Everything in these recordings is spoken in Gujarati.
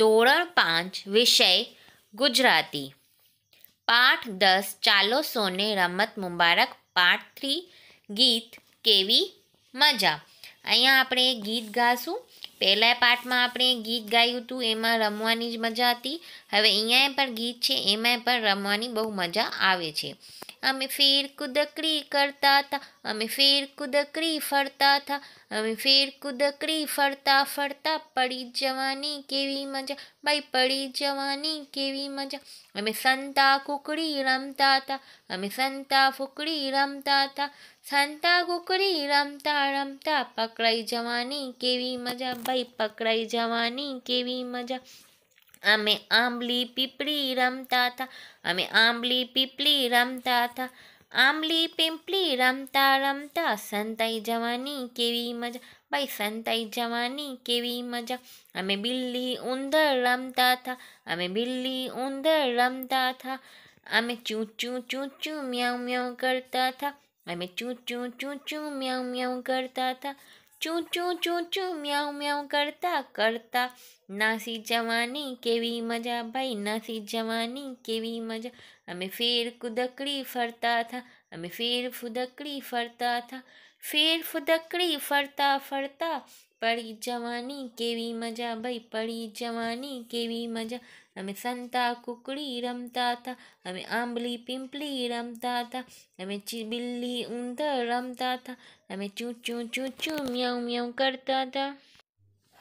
ધોરણ પાંચ વિષય ગુજરાતી પાઠ દસ ચાલો સોને રમત મુબારક પાઠ થ્રી ગીત કેવી મજા અહીંયા આપણે ગીત ગાશું પહેલા પાર્ટ માં આપણે ગીત ગાયુંતું એમાં રમવાની જ મજા હતી હવે અહીંયા પર ગીત છે એમાં પર રમવાની બહુ મજા આવે છે અમે ફેર કુદકડી કરતાતા અમે ફેર કુદકડી ફરતાતા અમે ફેર કુદકડી ફરતા ફરતા પડી જવાની કેવી મજા બાઈ પડી જવાની કેવી મજા અમે સંતા કુકડી રમતાતા અમે સંતા ફુકડી રમતાતા સંતા કુકડી રમતા રમતા પકrai જવાની કેવી મજા ભાઈ પકડાઈ જવાની કેવી મજા અમે આંબલી પીપળી રમતા હતા અમે આંબલી પીપળી રમતા હતા આંબલી પીપળી રમતા રમતા સંતાઈ જવાની કેવી મજા ભાઈ સંતાઈ જવાની કેવી મજા અમે બિલ્લી ઉંદર રમતા હતા અમે બિલ્લી ઉંદર રમતા હતા અમે ચૂં ચૂં ચૂં ચૂં કરતા હતા અમે ચૂં ચૂં ચૂં ચૂં કરતા હતા ચૂં ચૂં ચૂં ચૂં મ્યાઉ મ્યાઉ કરતા કરતા નાસી જવાની કેવી મજા ભાઈ નાસી જવાની કેવી મજા અમે ફેર કુદકડી ફરતા હતા અમે ફેર ફુદકડી ફરતા હતા फेर फुदकड़ी फरता फरता पड़ी जवानी केवी मजा भाई पड़ी जवानी केवी मजा हमें संता कुकड़ी रमता था हमें आंबली पिंपली रमता था हमें बिल्ली ऊंधर रमता था हमें चू चू चू चू म्याऊ म्याऊ करता था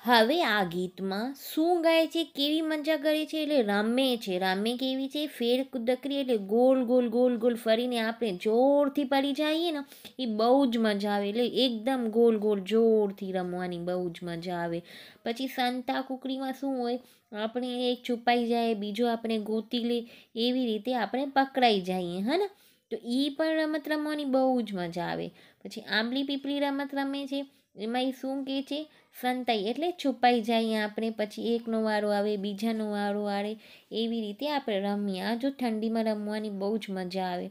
હવે આ ગીતમાં શું ગાય છે કેવી મજા કરે છે એટલે રમે છે રમે કેવી છે ફેર કુદકરી એટલે ગોલ ગોલ ગોલ ગોલ ફરીને આપણે જોરથી પડી જઈએ ને એ બહુ જ મજા આવે એટલે એકદમ ગોલ ગોલ જોરથી રમવાની બહુ જ મજા આવે પછી સંતા કુકડીમાં શું હોય આપણે એક છુપાઈ જાય બીજો આપણે ગોતી લે એવી રીતે આપણે પકડાઈ જઈએ હે ને તો એ પણ રમત રમવાની બહુ જ મજા આવે પછી આંબલી પીપળી રમત રમે છે એમાં એ શું કહે છે સંતાઈ એટલે છુપાઈ જઈએ આપણે પછી એકનો વારો આવે બીજાનો વારો આવે એવી રીતે આપણે રમીએ આ જો ઠંડીમાં રમવાની બહુ જ મજા આવે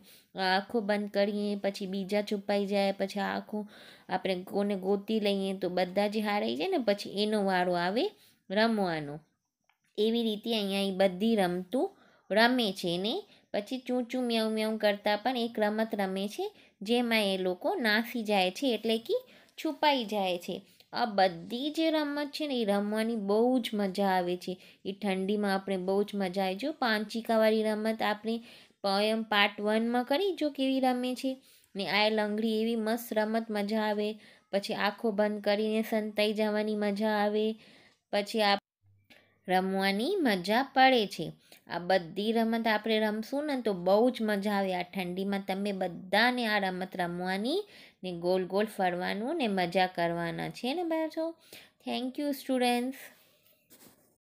આંખો બંધ કરીએ પછી બીજા છુપાઈ જાય પછી આંખો આપણે કોને ગોતી લઈએ તો બધા જે હારાઈ જાય ને પછી એનો વારો આવે રમવાનો એવી રીતે અહીંયા એ બધી રમતું રમે છે ને પછી ચૂંચું મ્યાઉ મ્યાઉ કરતાં પણ એક રમત રમે છે જેમાં એ લોકો નાસી જાય છે એટલે કે છુપાઈ જાય છે આ બધી જે રમત છે ને એ રમવાની બહુ જ મજા આવે છે એ ઠંડીમાં આપણે બહુ જ મજા આવે જો પાંચીકાવાળી રમત આપણે પોયમ પાર્ટ વનમાં કરી જો કેવી રમે છે ને આ લંગડી એવી મસ્ત રમત મજા આવે પછી આંખો બંધ કરીને સંતાઈ જવાની મજા આવે પછી આ રમવાની મજા પડે છે આ બધી રમત આપણે રમશું ને તો બહુ જ મજા આવે આ ઠંડીમાં તમે બધાને આ રમત રમવાની ને ગોલ ગોલ ફરવાનું ને મજા કરવાના છે ને બાળકો થેન્ક યુ સ્ટુડન્ટ્સ